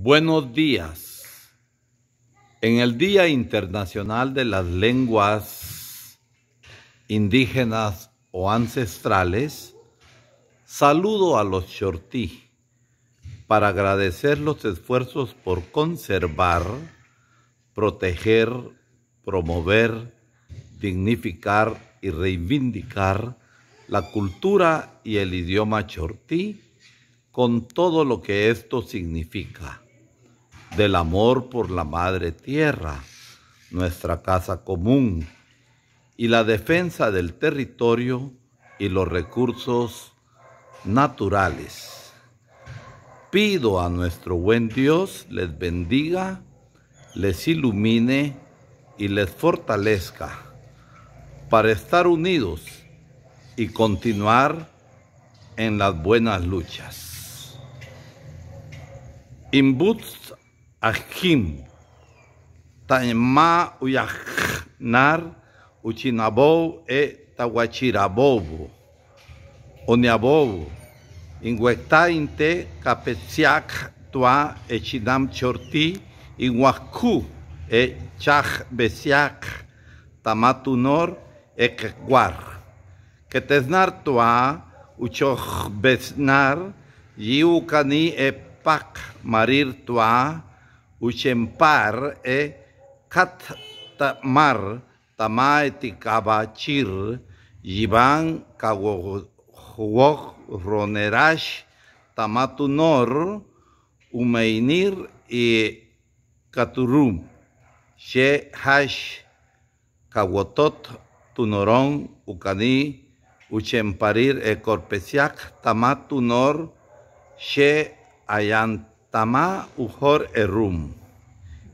Buenos días. En el Día Internacional de las Lenguas Indígenas o Ancestrales, saludo a los Chortí para agradecer los esfuerzos por conservar, proteger, promover, dignificar y reivindicar la cultura y el idioma chortí con todo lo que esto significa del amor por la madre tierra, nuestra casa común, y la defensa del territorio y los recursos naturales. Pido a nuestro buen Dios les bendiga, les ilumine y les fortalezca para estar unidos y continuar en las buenas luchas. Ahim, Taimá Uyaknar, Uchinabou e Tahuachirabobo, in Inguetainte, Capetsiak Tua, Echinam Chorti, Inguacu, E Chach besiak Tamatunor, Equecuar. Ketesnar Tua, Uchoch Besnar, yukani e pak Marir Tua, Ucempar e kat tamar tamai tikaba cir jibang kawohuok ronerash tamatu nor umainir e katurum she hash kawotot tunoron ukani ucemparir e korpesiak tamatu nor she ayant Tamá Ujor Erum.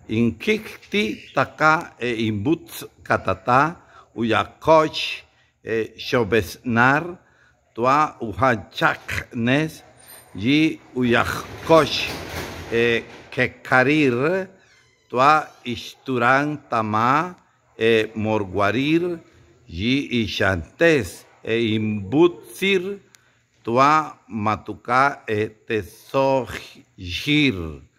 Inkikti Taka e Imbut Katata Uyakoch e Shobesnar Tua uhanchaknes, Nes Yi e Kekarir Tua tama e Morguarir ji Ishantes e imbutsir Tuá es eh, Tesojir.